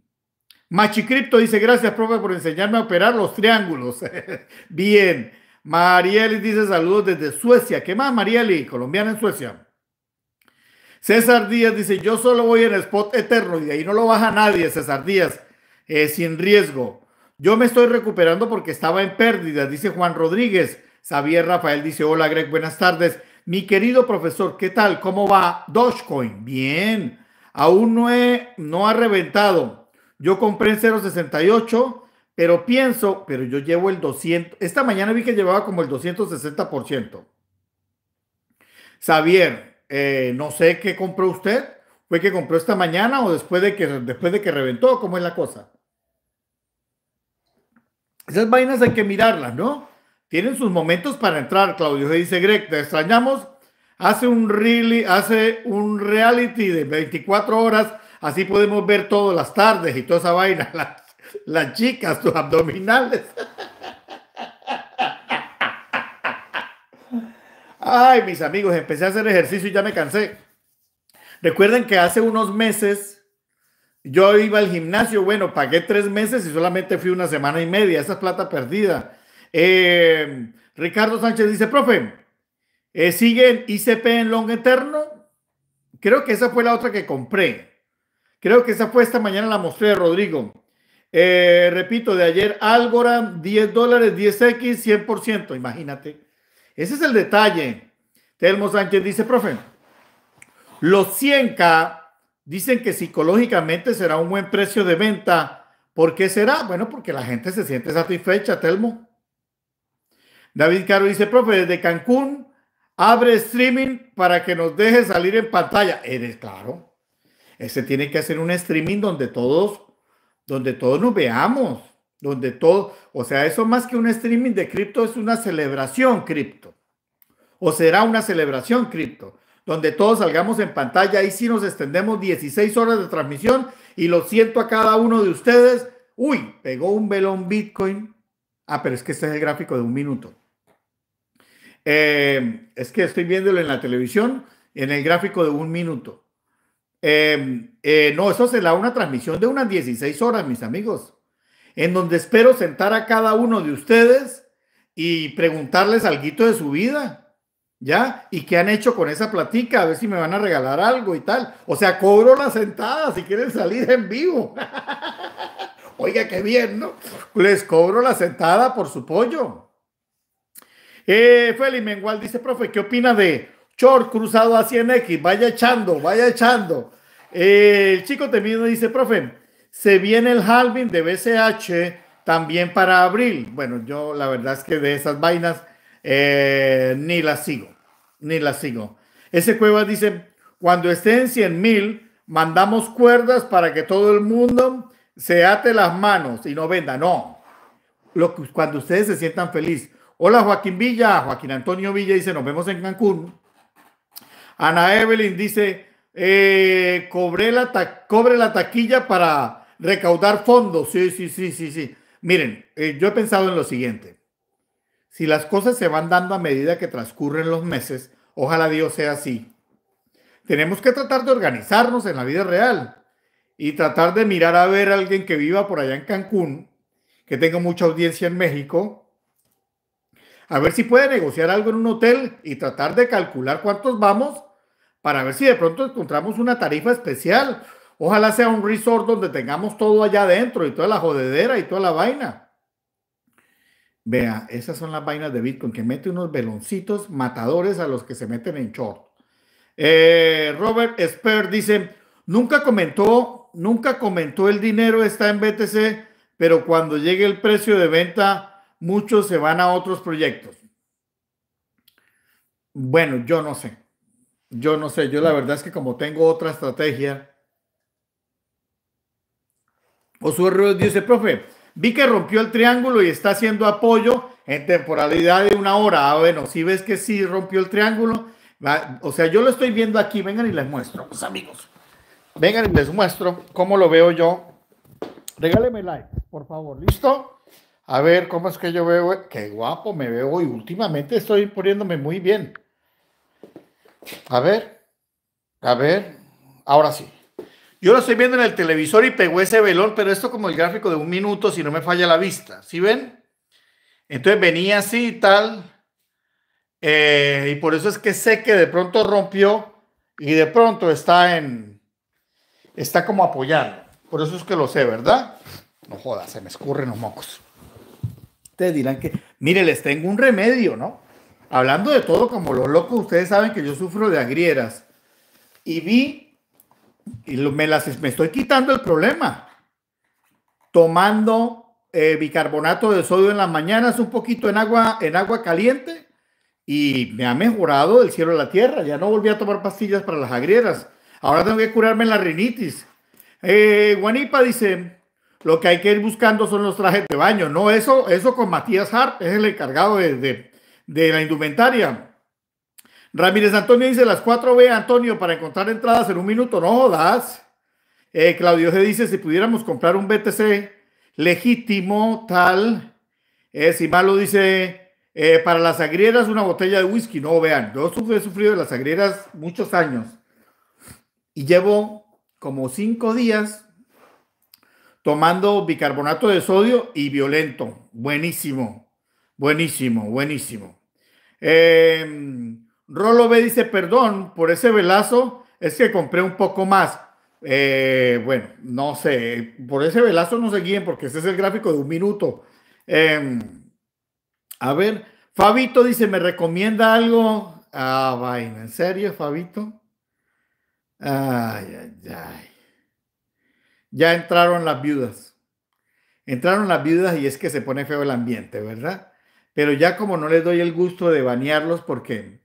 Machicripto dice, gracias, profe, por enseñarme a operar los triángulos. Bien. Marieli dice, saludos desde Suecia. ¿Qué más, Marieli? Colombiana en Suecia. César Díaz dice, yo solo voy en el spot eterno y ahí no lo baja nadie, César Díaz, eh, sin riesgo. Yo me estoy recuperando porque estaba en pérdida, dice Juan Rodríguez. Xavier Rafael dice, hola Greg, buenas tardes. Mi querido profesor, ¿qué tal? ¿Cómo va Dogecoin? Bien. Aún no, he, no ha reventado yo compré en 0.68, pero pienso, pero yo llevo el 200. Esta mañana vi que llevaba como el 260%. Xavier, eh, no sé qué compró usted. ¿Fue que compró esta mañana o después de que, después de que reventó? ¿Cómo es la cosa? Esas vainas hay que mirarlas, ¿no? Tienen sus momentos para entrar, Claudio. Se dice, Greg, te extrañamos. Hace un, really, hace un reality de 24 horas Así podemos ver todas las tardes y toda esa vaina, las, chicas, tus abdominales. Ay, mis amigos, empecé a hacer ejercicio y ya me cansé. Recuerden que hace unos meses yo iba al gimnasio, bueno, pagué tres meses y solamente fui una semana y media. Esa es plata perdida. Em, Ricardo Sánchez dice, profe, ¿siguen eh, ¿sigue ICP en Long Eterno? Creo que esa fue la otra que compré. Creo que esa fue mañana la mostré, Rodrigo. Eh, repito, de ayer Álgora, 10 dólares, 10X, 100%, imagínate. Ese es el detalle. Telmo Sánchez dice, profe, los 100K dicen que psicológicamente será un buen precio de venta. ¿Por qué será? Bueno, porque la gente se siente satisfecha, Telmo. David Caro dice, profe, desde Cancún abre streaming para que nos deje salir en pantalla. Eres claro. Ese tiene que hacer un streaming donde todos, donde todos nos veamos, donde todo, o sea, eso más que un streaming de cripto es una celebración cripto, o será una celebración cripto, donde todos salgamos en pantalla, y si nos extendemos 16 horas de transmisión y lo siento a cada uno de ustedes, uy, pegó un velón Bitcoin, ah, pero es que este es el gráfico de un minuto. Eh, es que estoy viéndolo en la televisión, en el gráfico de un minuto. Em, eh, no, eso será una transmisión de unas 16 horas, mis amigos, en donde espero sentar a cada uno de ustedes y preguntarles algo de su vida, ¿ya? Y qué han hecho con esa platica, a ver si me van a regalar algo y tal. O sea, cobro la sentada si quieren salir en vivo. Oiga, qué bien, ¿no? Les cobro la sentada por su pollo. Eh, Feli Mengual dice, profe, ¿qué opina de short cruzado a 100X? Vaya echando, vaya echando el chico temido dice, profe, se viene el halving de BCH también para abril. Bueno, yo la verdad es que de esas vainas eh, ni las sigo, ni las sigo. Ese cueva dice, cuando estén en 100 mil, mandamos cuerdas para que todo el mundo se ate las manos y no venda. No, Lo que, cuando ustedes se sientan feliz. Hola Joaquín Villa, Joaquín Antonio Villa dice, nos vemos en Cancún. Ana Evelyn dice, eh, la cobre la taquilla para recaudar fondos. Sí, sí, sí, sí, sí. Miren, eh, yo he pensado en lo siguiente. Si las cosas se van dando a medida que transcurren los meses, ojalá Dios sea así. Tenemos que tratar de organizarnos en la vida real y tratar de mirar a ver a alguien que viva por allá en Cancún, que tenga mucha audiencia en México, a ver si puede negociar algo en un hotel y tratar de calcular cuántos vamos para ver si de pronto encontramos una tarifa especial. Ojalá sea un resort donde tengamos todo allá adentro y toda la jodedera y toda la vaina. Vea, esas son las vainas de Bitcoin que mete unos veloncitos matadores a los que se meten en short. Eh, Robert Sperr dice, nunca comentó, nunca comentó el dinero está en BTC, pero cuando llegue el precio de venta, muchos se van a otros proyectos. Bueno, yo no sé. Yo no sé, yo la verdad es que como tengo otra estrategia. Ruiz dice, profe, vi que rompió el triángulo y está haciendo apoyo en temporalidad de una hora. Ah, bueno, si ves que sí rompió el triángulo, o sea, yo lo estoy viendo aquí, vengan y les muestro, amigos. Vengan y les muestro cómo lo veo yo. Regáleme like, por favor, ¿listo? A ver, ¿cómo es que yo veo? Qué guapo me veo y últimamente estoy poniéndome muy bien. A ver, a ver, ahora sí. Yo lo estoy viendo en el televisor y pegó ese velón, pero esto como el gráfico de un minuto, si no me falla la vista, ¿sí ven? Entonces venía así y tal, eh, y por eso es que sé que de pronto rompió y de pronto está en, está como apoyando. Por eso es que lo sé, ¿verdad? No joda, se me escurren los mocos. Ustedes dirán que, mire, les tengo un remedio, ¿no? hablando de todo como los locos, ustedes saben que yo sufro de agrieras. Y vi, y me, me estoy quitando el problema, tomando eh, bicarbonato de sodio en las mañanas, un poquito en agua, en agua caliente, y me ha mejorado el cielo a la tierra. Ya no volví a tomar pastillas para las agrieras. Ahora tengo que curarme la rinitis. Guanipa eh, dice, lo que hay que ir buscando son los trajes de baño. No, eso, eso con Matías Hart, es el encargado de de la indumentaria. Ramírez Antonio dice las 4B, Antonio, para encontrar entradas en un minuto, no jodas. Eh, Claudio G dice, si pudiéramos comprar un BTC legítimo, tal. Eh, malo dice, eh, para las agrieras una botella de whisky. No, vean, yo he sufrido de las agrieras muchos años. Y llevo como cinco días tomando bicarbonato de sodio y violento. Buenísimo. Buenísimo, buenísimo. Em, Rolo B dice, perdón por ese velazo, es que compré un poco más. Eh, bueno, no sé, por ese velazo no se guíen porque ese es el gráfico de un minuto. Em, a ver, Fabito dice, ¿me recomienda algo? Ah, vaina, ¿en serio, Fabito? Ay, ay, ay. Ya entraron las viudas. Entraron las viudas y es que se pone feo el ambiente, ¿verdad? Pero ya como no les doy el gusto de banearlos porque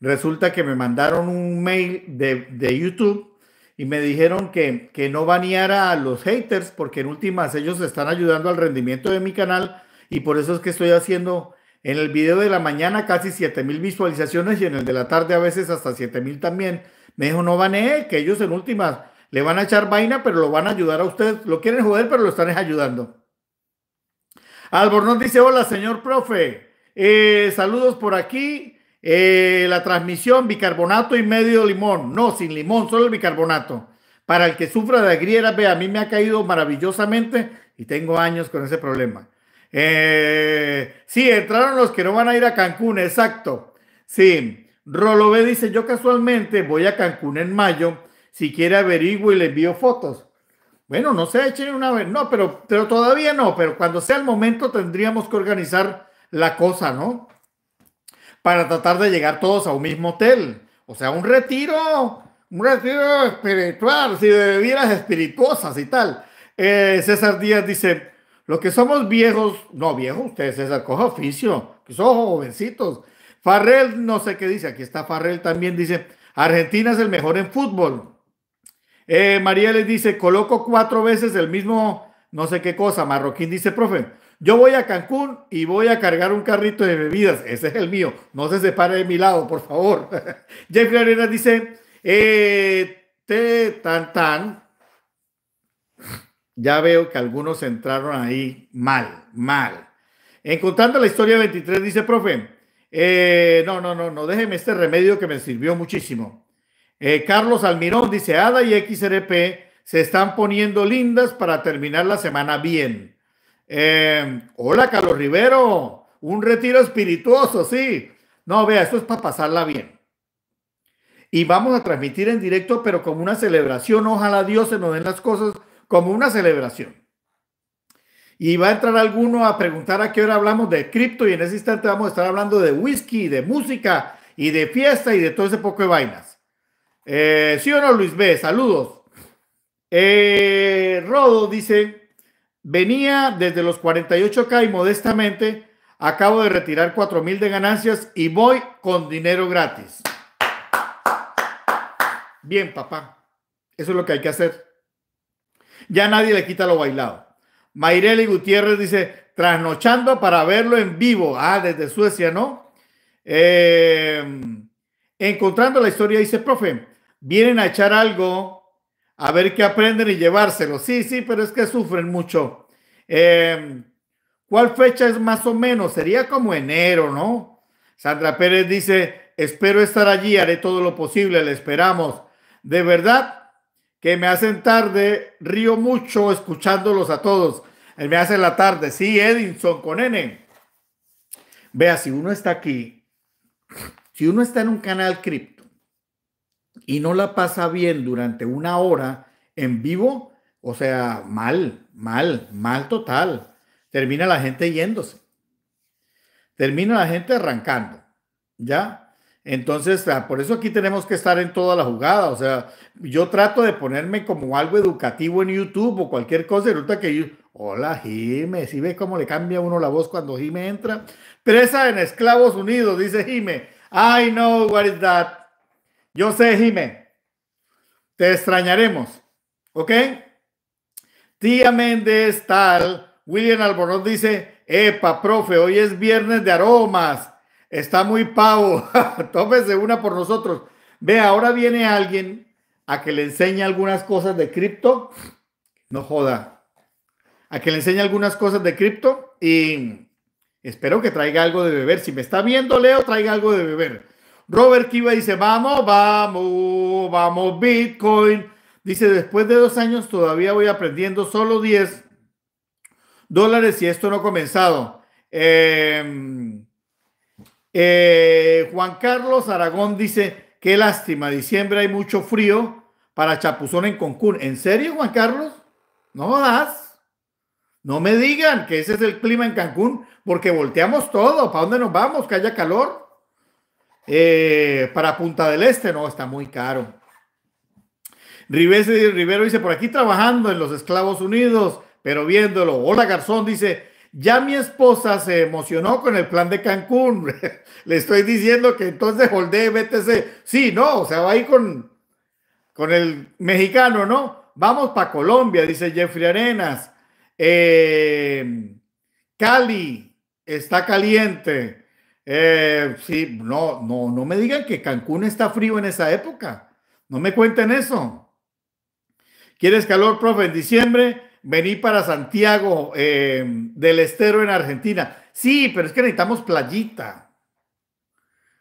resulta que me mandaron un mail de, YouTube y me dijeron que, que, no baneara a los haters porque en últimas ellos están ayudando al rendimiento de mi canal y por eso es que estoy haciendo en el video de la mañana casi 7000 visualizaciones y en el de la tarde a veces hasta 7000 también. Me dijo, no banee, que ellos en últimas le van a echar vaina, pero lo van a ayudar a ustedes. Lo quieren joder, pero lo están ayudando. Albornoz dice, hola, señor profe. Eh, saludos por aquí. Eh, la transmisión, bicarbonato y medio limón. No, sin limón, solo el bicarbonato. Para el que sufra de agriera, ve, a mí me ha caído maravillosamente y tengo años con ese problema. Eh, sí, entraron los que no van a ir a Cancún, exacto. Sí, Rolo dice, yo casualmente voy a Cancún en mayo, si quiere averiguo y le envío fotos. Bueno, no se echen una vez, no, pero, pero todavía no, pero cuando sea el momento tendríamos que organizar la cosa, ¿no? Para tratar de llegar todos a un mismo hotel. O sea, un retiro, un retiro espiritual, si de bebidas espirituosas y tal. Eh, César Díaz dice, los que somos viejos, no viejos, ustedes, César, coja oficio, que son jovencitos. Farrell, no sé qué dice, aquí está Farrell también, dice, Argentina es el mejor en fútbol. Eh, María les dice, coloco cuatro veces el mismo, no sé qué cosa. Marroquín dice, profe, yo voy a Cancún y voy a cargar un carrito de bebidas. Ese es el mío. No se separe de mi lado, por favor. Jeffrey Arenas dice, eh, te tan tan. Ya veo que algunos entraron ahí mal, mal. contando la historia 23, dice, profe, eh, no, no, no, no, déjeme este remedio que me sirvió muchísimo. Eh, Carlos Almirón dice, ADA y XRP se están poniendo lindas para terminar la semana bien. Em, hola, Carlos Rivero. Un retiro espirituoso, sí. No, vea, esto es para pasarla bien. Y vamos a transmitir en directo, pero como una celebración. Ojalá Dios se nos den las cosas como una celebración. Y va a entrar alguno a preguntar a qué hora hablamos de cripto y en ese instante vamos a estar hablando de whisky, de música y de fiesta y de todo ese poco de vainas. Eh, ¿Sí o no, Luis B? Saludos. Eh, Rodo dice, venía desde los 48K y modestamente acabo de retirar 4000 mil de ganancias y voy con dinero gratis. Bien, papá. Eso es lo que hay que hacer. Ya nadie le quita lo bailado. Mayreli Gutiérrez dice, trasnochando para verlo en vivo. Ah, desde Suecia, ¿no? Eh, encontrando la historia, dice, profe, vienen a echar algo, a ver qué aprenden y llevárselo. Sí, sí, pero es que sufren mucho. Em, ¿Cuál fecha es más o menos? Sería como enero, ¿no? Sandra Pérez dice, espero estar allí, haré todo lo posible, le esperamos. De verdad que me hacen tarde, río mucho escuchándolos a todos. Él eh, me hace la tarde, sí, Edinson con N. Vea, si uno está aquí, si uno está en un canal cripto, y no la pasa bien durante una hora en vivo, o sea, mal, mal, mal total. Termina la gente yéndose. Termina la gente arrancando, ¿ya? Entonces, ah, por eso aquí tenemos que estar en toda la jugada. O sea, yo trato de ponerme como algo educativo en YouTube o cualquier cosa. Y resulta que yo, hola Jiménez. si ¿Sí ve cómo le cambia uno la voz cuando Jime entra? Presa en Esclavos Unidos, dice Jime. I know what is that. Yo sé, Jimé, te extrañaremos, ¿ok? Tía Méndez, tal, William Albornoz dice, epa, profe, hoy es viernes de aromas, está muy pavo, tómese una por nosotros. Ve, ahora viene alguien a que le enseñe algunas cosas de cripto, no joda, a que le enseñe algunas cosas de cripto y espero que traiga algo de beber. Si me está viendo, Leo, traiga algo de beber. Robert Kiva dice, vamos, vamos, vamos, Bitcoin. Dice, después de dos años todavía voy aprendiendo solo 10 dólares y esto no ha comenzado. Em, eh, Juan Carlos Aragón dice, qué lástima, diciembre hay mucho frío para Chapuzón en Cancún. ¿En serio, Juan Carlos? No das. No me digan que ese es el clima en Cancún, porque volteamos todo. ¿Para dónde nos vamos? Que haya calor. Eh, para Punta del Este, no, está muy caro. Rivero dice, por aquí trabajando en los Esclavos Unidos, pero viéndolo. Hola Garzón dice, ya mi esposa se emocionó con el plan de Cancún. Le estoy diciendo que entonces joldee BTC. Sí, no, o sea, va ahí con, con el mexicano, ¿no? Vamos para Colombia, dice Jeffrey Arenas. Eh, Cali está caliente. Eh, sí, no, no, no me digan que Cancún está frío en esa época. No me cuenten eso. ¿Quieres calor, profe? En diciembre vení para Santiago em, del Estero en Argentina. Sí, pero es que necesitamos playita.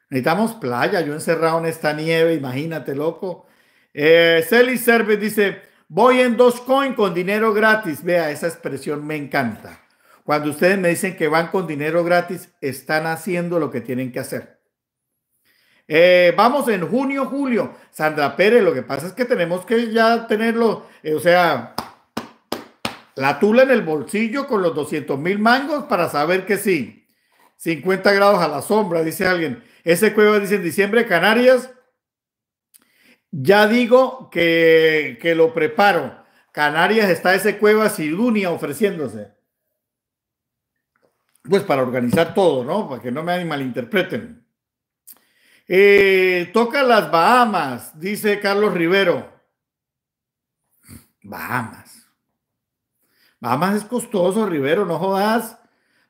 Necesitamos playa. Yo encerrado en esta nieve, imagínate, loco. Eh, Celi dice: Voy en dos coin con dinero gratis. Vea, esa expresión me encanta. Cuando ustedes me dicen que van con dinero gratis, están haciendo lo que tienen que hacer. Eh, vamos en junio, julio. Sandra Pérez, lo que pasa es que tenemos que ya tenerlo, eh, o sea, la tula en el bolsillo con los 200 mil mangos para saber que sí. 50 grados a la sombra, dice alguien. Ese cueva dice en diciembre, Canarias. Ya digo que, que lo preparo. Canarias está ese cueva Sidunia ofreciéndose pues para organizar todo, ¿no? Para que no me malinterpreten. Eh, toca las Bahamas, dice Carlos Rivero. Bahamas. Bahamas es costoso, Rivero, no jodas.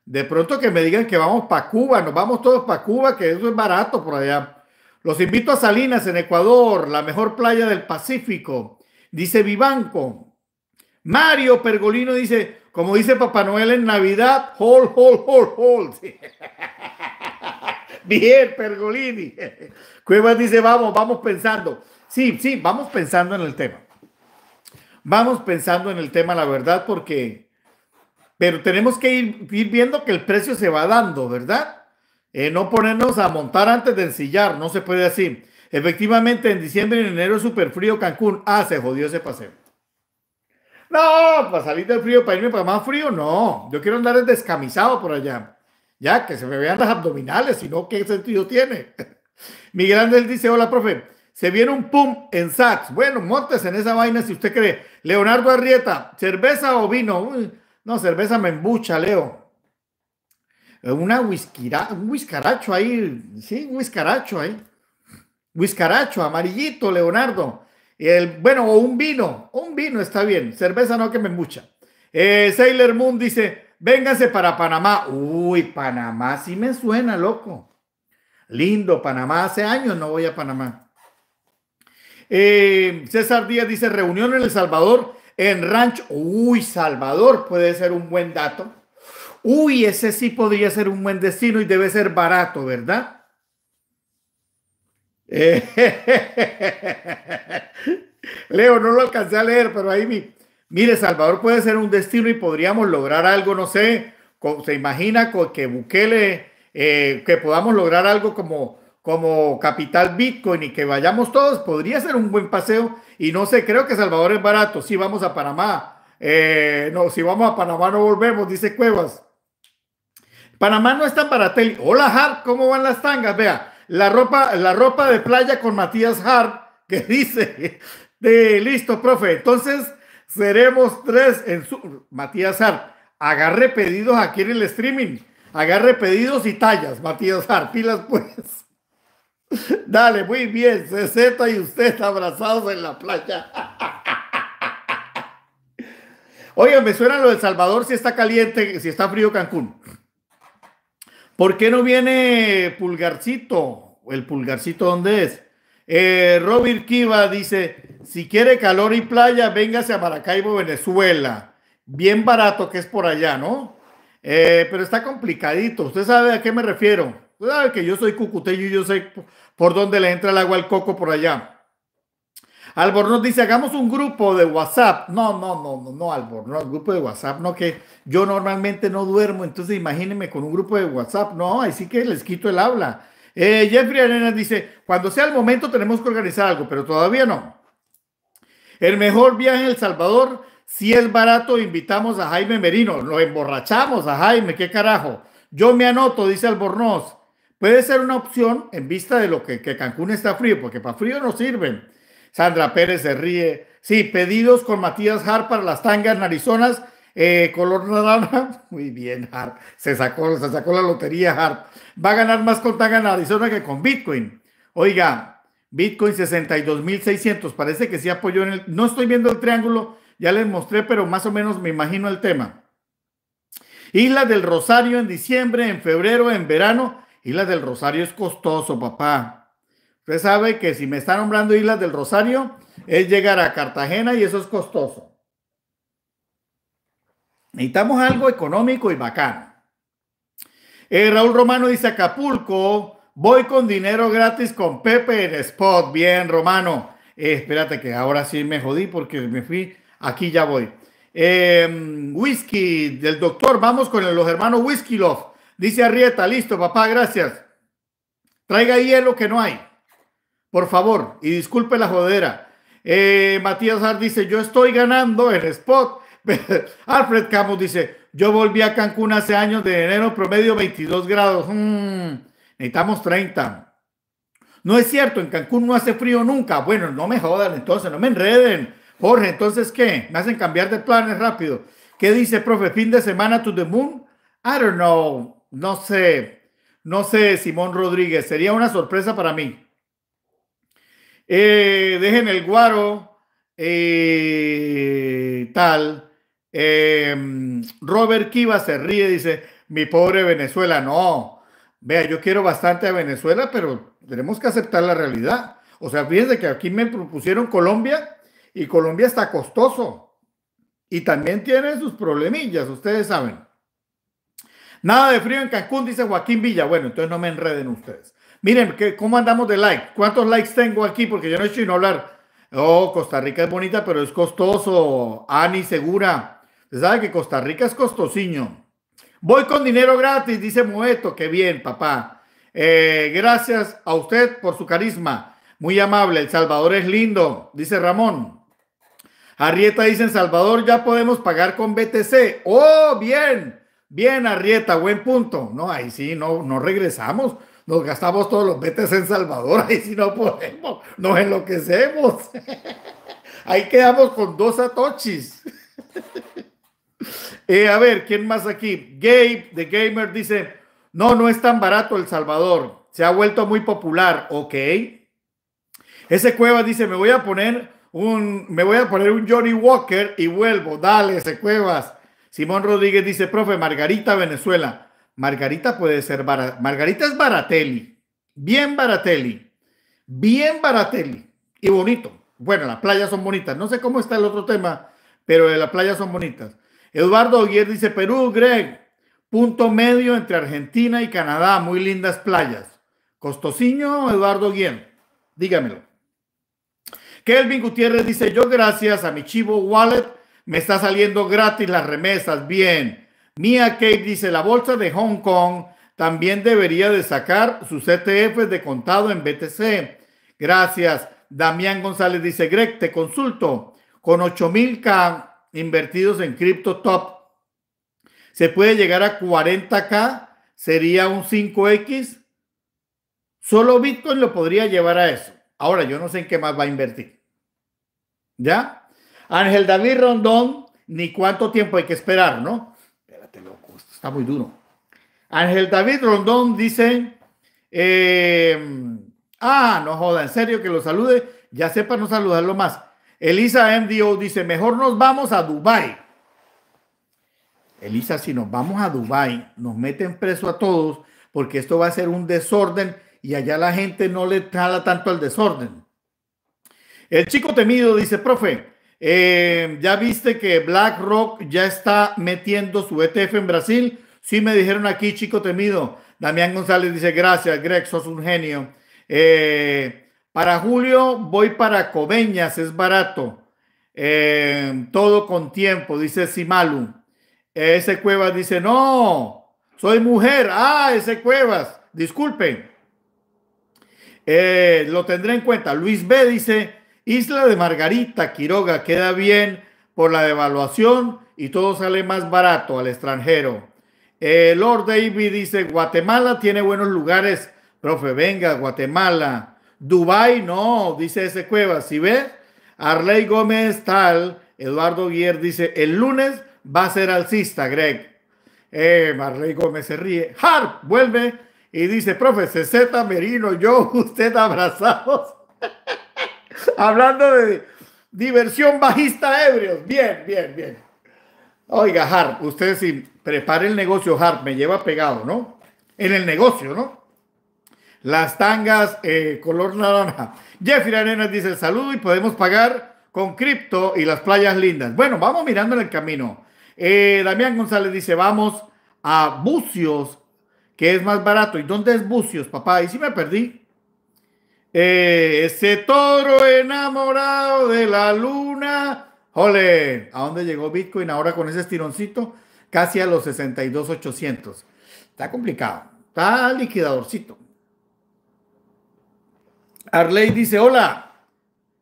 De pronto que me digan que vamos para Cuba, nos vamos todos para Cuba, que eso es barato por allá. Los invito a Salinas en Ecuador, la mejor playa del Pacífico. Dice Vivanco. Mario Pergolino dice, como dice Papá Noel en Navidad, hold, hold, hold, hold. Bien, Pergolini. Cuevas dice, vamos, vamos pensando. Sí, sí, vamos pensando en el tema. Vamos pensando en el tema, la verdad, porque... Pero tenemos que ir, viendo que el precio se va dando, ¿verdad? Eh, no ponernos a montar antes de ensillar, no se puede así. Efectivamente, en diciembre y en enero es súper frío Cancún. Ah, se jodió ese paseo. No, para salir del frío, para irme para más frío, no. Yo quiero andar descamisado por allá. Ya, que se me vean las abdominales, si no, ¿qué sentido tiene? Miguel Ángel dice, hola, profe, se viene un pum en Saks. Bueno, montes en esa vaina si usted cree. Leonardo Arrieta, ¿cerveza o vino? no, cerveza me embucha, Leo. Una whiskira, un whiskaracho ahí, sí, un whiskaracho ahí. Whiskaracho, amarillito, Leonardo. El, bueno, o un vino, un vino está bien, cerveza no que me mucha. Eh, Sailor Moon dice, véngase para Panamá. Uy, Panamá, sí me suena, loco. Lindo, Panamá, hace años no voy a Panamá. Eh, César Díaz dice, reunión en El Salvador, en Rancho. Uy, Salvador puede ser un buen dato. Uy, ese sí podría ser un buen destino y debe ser barato, ¿verdad? Eh, Leo, no lo alcancé a leer, pero ahí mire, Salvador puede ser un destino y podríamos lograr algo, no sé, se imagina con, que Bukele, eh, que podamos lograr algo como, como capital Bitcoin y que vayamos todos, podría ser un buen paseo y no sé, creo que Salvador es barato, si vamos a Panamá, eh, no, si vamos a Panamá no volvemos, dice Cuevas. Panamá no está para tele Hola, Hart, ¿cómo van las tangas? Vea, la ropa, la ropa de playa con Matías Hart, que dice, de listo, profe, entonces seremos tres en su... Matías Hart, agarre pedidos aquí en el streaming, agarre pedidos y tallas, Matías Hart, pilas pues. Dale, muy bien, CZ y usted abrazados en la playa. Oigan, me suena lo del Salvador si está caliente, si está frío Cancún. ¿Por qué no viene Pulgarcito? ¿El Pulgarcito dónde es? Eh, Robert Kiva dice, si quiere calor y playa, véngase a Maracaibo, Venezuela. Bien barato que es por allá, ¿no? Eh, pero está complicadito. Usted sabe a qué me refiero. Usted pues, sabe ah, que yo soy cucuteño y yo sé por dónde le entra el agua al coco por allá. Albornoz dice, hagamos un grupo de WhatsApp. No, no, no, no, no, Albornoz, grupo de WhatsApp, no, que yo normalmente no duermo, entonces imagínense con un grupo de WhatsApp. No, así que les quito el habla. Eh, Jeffrey Arenas dice, cuando sea el momento tenemos que organizar algo, pero todavía no. El mejor viaje en El Salvador, si es barato, invitamos a Jaime Merino, lo emborrachamos a Jaime, qué carajo. Yo me anoto, dice Albornoz. Puede ser una opción en vista de lo que, que Cancún está frío, porque para frío no sirven. Sandra Pérez se ríe. Sí, pedidos con Matías Hart para las tangas narizonas, eh, color naranja. Muy bien, Hart. Se sacó, la lotería, Hart. Va a ganar más con tanga narizona que con Bitcoin. Oiga, Bitcoin 62.600. Parece que sí apoyó en el... No estoy viendo el triángulo, ya les mostré, pero más o menos me imagino el tema. Isla del Rosario en diciembre, en febrero, en verano. Isla del Rosario es costoso, papá. Usted sabe que si me está nombrando Islas del Rosario, es llegar a Cartagena y eso es costoso. Necesitamos algo económico y bacano. Eh, Raúl Romano dice Acapulco, voy con dinero gratis con Pepe en Spot. Bien, Romano. Eh, espérate que ahora sí me jodí porque me fui. Aquí ya voy. Eh, whisky del doctor, vamos con los hermanos Whisky Love. Dice Arrieta, listo, papá, gracias. Traiga hielo que no hay. Por favor, y disculpe la jodera. Eh, Matías Ar dice, yo estoy ganando el spot. Alfred Camus dice, yo volví a Cancún hace años de enero, promedio 22 grados. Mm, necesitamos 30. No es cierto, en Cancún no hace frío nunca. Bueno, no me jodan entonces, no me enreden. Jorge, entonces, ¿qué? Me hacen cambiar de planes rápido. ¿Qué dice, profe? ¿Fin de semana to the moon? I don't know. No sé. No sé, Simón Rodríguez. Sería una sorpresa para mí. Eh, dejen el guaro, eh, tal. Em, Robert Kiva se ríe, dice, mi pobre Venezuela, no. Vea, yo quiero bastante a Venezuela, pero tenemos que aceptar la realidad. O sea, fíjense que aquí me propusieron Colombia y Colombia está costoso. Y también tiene sus problemillas, ustedes saben. Nada de frío en Cancún, dice Joaquín Villa. Bueno, entonces no me enreden ustedes. Miren, ¿cómo andamos de like? ¿Cuántos likes tengo aquí? Porque yo no estoy no hablar. Oh, Costa Rica es bonita, pero es costoso. Ani Segura. Usted sabe que Costa Rica es costosiño. Voy con dinero gratis, dice Moeto. Qué bien, papá. Eh, gracias a usted por su carisma. Muy amable. El Salvador es lindo, dice Ramón. Arrieta dice, en Salvador ya podemos pagar con BTC. Oh, bien, bien, Arrieta, buen punto. No, ahí sí, no, no regresamos nos gastamos todos los betes en Salvador, y si no podemos, nos enloquecemos. Ahí quedamos con dos atochis. Eh, a ver, ¿quién más aquí? Gabe, The Gamer, dice, no, no es tan barato El Salvador, se ha vuelto muy popular, ok. Ese Cueva dice, me voy a poner un, me voy a poner un Johnny Walker y vuelvo, dale, ese Cuevas. Simón Rodríguez dice, profe, Margarita, Venezuela. Margarita puede ser Margarita es Baratelli. Bien Baratelli. Bien Baratelli. Y bonito. Bueno, las playas son bonitas. No sé cómo está el otro tema, pero las playas son bonitas. Eduardo Oguier dice, Perú, Greg, punto medio entre Argentina y Canadá. Muy lindas playas. Costosiño, Eduardo Oguier. Dígamelo. Kelvin Gutiérrez dice, yo gracias a mi chivo wallet me está saliendo gratis las remesas. Bien. Mia Kate dice, la bolsa de Hong Kong también debería de sacar sus ETFs de contado en BTC. Gracias. Damián González dice, Greg, te consulto. Con 8.000K invertidos en cripto Top, ¿se puede llegar a 40K? ¿Sería un 5X? Solo Bitcoin lo podría llevar a eso. Ahora, yo no sé en qué más va a invertir. ¿Ya? Ángel David Rondón, ni cuánto tiempo hay que esperar, ¿no? Está muy duro. Ángel David Rondón dice, eh, ah, no joda, en serio que lo salude, ya sepa no saludarlo más. Elisa MDO dice, mejor nos vamos a Dubai. Elisa, si nos vamos a Dubai, nos meten preso a todos porque esto va a ser un desorden y allá la gente no le jala tanto al desorden. El chico temido dice, profe, eh, ya viste que BlackRock ya está metiendo su ETF en Brasil. Sí me dijeron aquí, chico temido. Damián González dice, gracias, Greg, sos un genio. Eh, para julio voy para Coveñas, es barato. Eh, todo con tiempo, dice Simalu. ese Cuevas dice, no, soy mujer. Ah, ese Cuevas, disculpe lo tendré en cuenta. Luis B dice, Isla de Margarita Quiroga queda bien por la devaluación y todo sale más barato al extranjero. Eh, Lord David dice, Guatemala tiene buenos lugares. Profe, venga, Guatemala. Dubai, no, dice ese cueva. Si ve Arley Gómez tal, Eduardo Guier dice, el lunes va a ser alcista, Greg. Eh, Gómez se ríe. Harp vuelve y dice, profe, CZ Merino, yo, usted abrazados. Hablando de diversión bajista ebrios. Bien, bien, bien. Oiga, Harp, usted si prepara el negocio, Harp, me lleva pegado, ¿no? En el negocio, ¿no? Las tangas eh, color naranja. Jeffrey Arenas dice el saludo y podemos pagar con cripto y las playas lindas. Bueno, vamos mirando en el camino. Eh, Damián González dice, vamos a Bucios, que es más barato. ¿Y dónde es Bucios, papá? Y si me perdí. Ese toro enamorado de la luna. Ole, ¿a dónde llegó Bitcoin ahora con ese estironcito? Casi a los 62,800. Está complicado. Está liquidadorcito. Arley dice: Hola.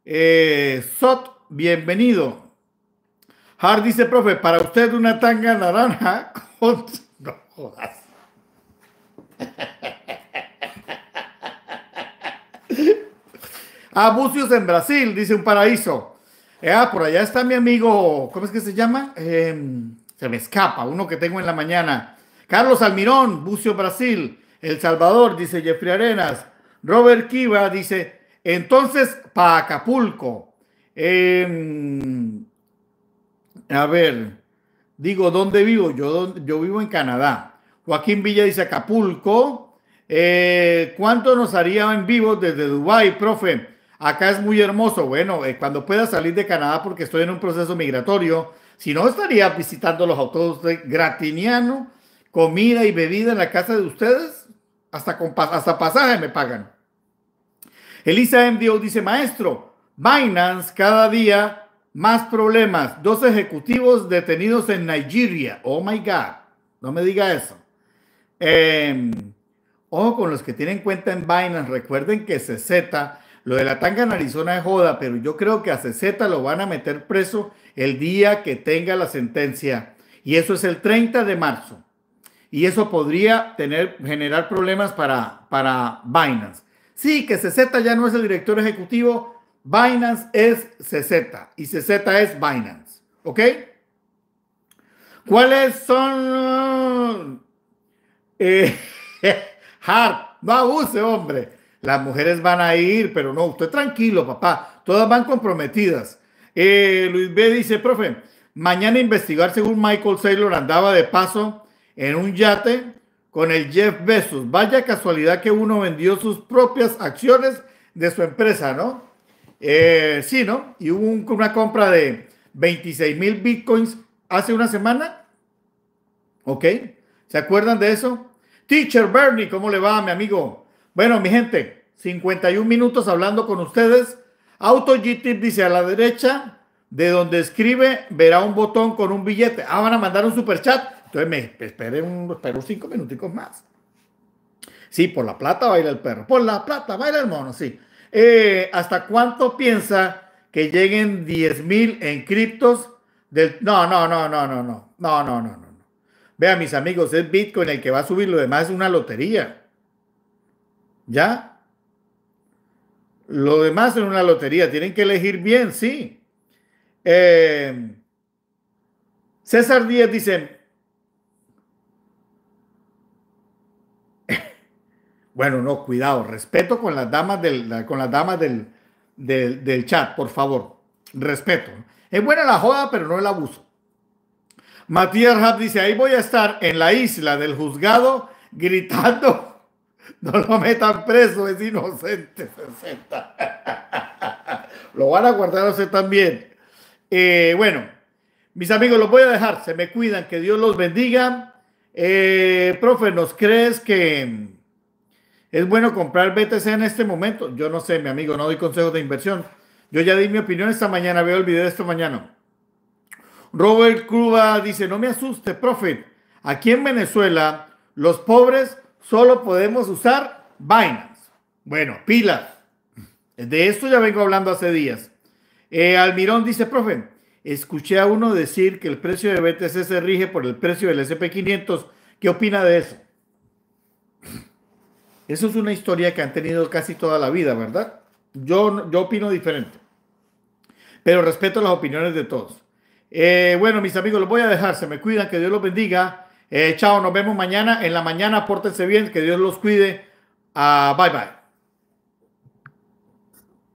Eh, Sot, bienvenido. Hard dice, profe, para usted una tanga naranja Ah, Bucios en Brasil, dice un paraíso. Eh, ah, por allá está mi amigo, ¿cómo es que se llama? Em, se me escapa, uno que tengo en la mañana. Carlos Almirón, Bucio Brasil, El Salvador, dice Jeffrey Arenas. Robert Kiva dice, entonces, para Acapulco. Em, a ver, digo, ¿dónde vivo? Yo, yo vivo en Canadá. Joaquín Villa dice Acapulco. Eh, ¿Cuánto nos haría en vivo desde Dubái, profe? acá es muy hermoso. Bueno, eh, cuando pueda salir de Canadá porque estoy en un proceso migratorio, si no estaría visitando los de gratiniano, comida y bebida en la casa de ustedes, hasta, hasta pasaje me pagan. Elisa MDO dice, maestro, Binance cada día más problemas. Dos ejecutivos detenidos en Nigeria. Oh my God. No me diga eso. Em, ojo con los que tienen cuenta en Binance. Recuerden que se zeta. Lo de la tanga en Arizona es joda, pero yo creo que a CZ lo van a meter preso el día que tenga la sentencia. Y eso es el 30 de marzo. Y eso podría tener, generar problemas para, para Binance. Sí, que CZ ya no es el director ejecutivo. Binance es CZ y CZ es Binance. ¿Ok? ¿Cuáles son? Eh, Hart, no abuse, hombre las mujeres van a ir, pero no, usted tranquilo, papá, todas van comprometidas. Eh, Luis B dice, profe, mañana investigar según Michael Saylor andaba de paso en un yate con el Jeff Bezos. Vaya casualidad que uno vendió sus propias acciones de su empresa, ¿no? Eh, sí, ¿no? Y hubo una compra de 26 mil bitcoins hace una semana. ¿Ok? ¿Se acuerdan de eso? Teacher Bernie, ¿cómo le va, mi amigo? Bueno, mi gente, 51 minutos hablando con ustedes. Auto GTIP dice a la derecha, de donde escribe, verá un botón con un billete. Ah, van a mandar un super chat Entonces me esperé, unos 5 cinco minuticos más. Sí, por la plata baila el perro. Por la plata baila el mono, sí. Eh, ¿Hasta cuánto piensa que lleguen 10 mil en criptos? No, no, no, no, no, no. No, no, no, no. Vea, mis amigos, es Bitcoin el que va a subir. Lo demás es una lotería. ¿Ya? Lo demás es una lotería. Tienen que elegir bien, sí. Eh, César Díaz dice, Bueno, no, cuidado, respeto con las damas del, con las damas del, del, del, chat, por favor. Respeto. Es buena la joda, pero no el abuso. Matías Rapp dice, ahí voy a estar en la isla del juzgado gritando No lo metan preso, es inocente. lo van a guardar a usted también. Eh, bueno, mis amigos, los voy a dejar. Se me cuidan, que Dios los bendiga. Eh, profe, ¿nos crees que es bueno comprar BTC en este momento? Yo no sé, mi amigo, no doy consejos de inversión. Yo ya di mi opinión esta mañana, veo el video de esta mañana. Robert Cuba dice, no me asuste, profe. Aquí en Venezuela, los pobres solo podemos usar Binance. Bueno, pilas. De esto ya vengo hablando hace días. Eh, Almirón dice, profe, escuché a uno decir que el precio de BTC se rige por el precio del SP500. ¿Qué opina de eso? Eso es una historia que han tenido casi toda la vida, ¿verdad? Yo, yo opino diferente. Pero respeto las opiniones de todos. Eh, bueno, mis amigos, los voy a dejar. Se me cuidan. Que Dios los bendiga. Eh, chao, nos vemos mañana en la mañana. Pórtense bien, que Dios los cuide. Ah, bye bye.